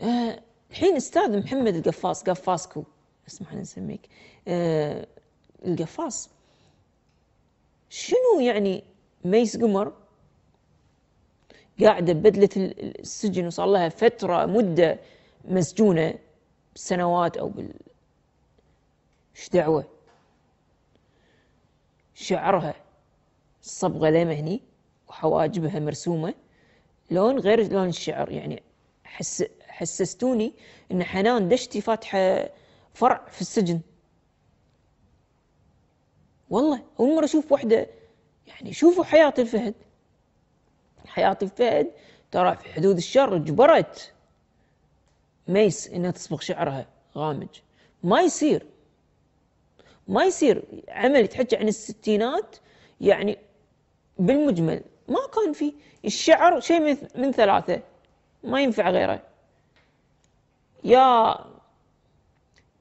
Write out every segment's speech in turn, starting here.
آه، الحين استاذ محمد القفاص قفاصكو لي نسميك أه القفاص شنو يعني ميس قمر قاعده ببدله السجن وصار لها فتره مده مسجونه بسنوات او بال ايش دعوه شعرها الصبغه لما هني وحواجبها مرسومه لون غير لون الشعر يعني احس حسستوني ان حنان دشتي فاتحه فرع في السجن والله اول مره اشوف وحده يعني شوفوا حياه الفهد حياه الفهد ترى في حدود الشر اجبرت ميس انها تصبغ شعرها غامج ما يصير ما يصير عمل يتحكى عن الستينات يعني بالمجمل ما كان في الشعر شيء من ثلاثه ما ينفع غيره يا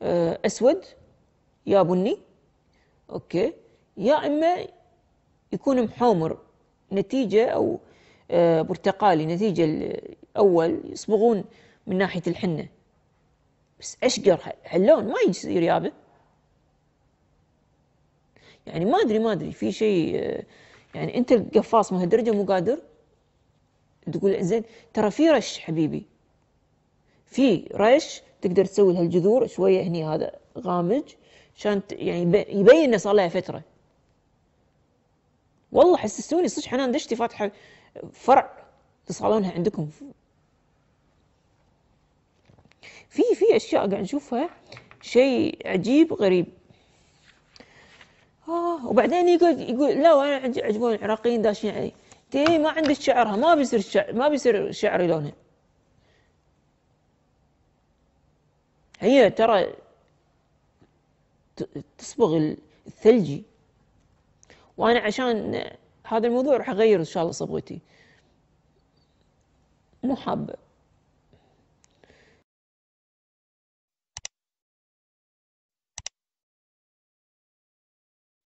آه، اسود يا بني اوكي يا اما يكون محومر نتيجه او آه، برتقالي نتيجه الاول يصبغون من ناحيه الحنه بس اشقر هاللون ما يصير يابه يعني ما ادري ما ادري في شيء آه، يعني انت القفاص مهدرجه مو قادر تقول زين ترى في رش حبيبي في رش تقدر تسوي لها الجذور شويه هني هذا غامج عشان يعني يبين انه صار لها فتره والله حسستوني صدق حنان دشتي فاتحه فرع تصالونها عندكم في في اشياء قاعد نشوفها شيء عجيب غريب آه وبعدين يقول يقول لا وانا عجبوني العراقيين داشين علي تي ما عندك شعرها ما بيصير ما بيصير شعري لونها هي ترى تصبغ الثلجي وانا عشان هذا الموضوع راح اغير ان شاء الله صبغتي مو حابه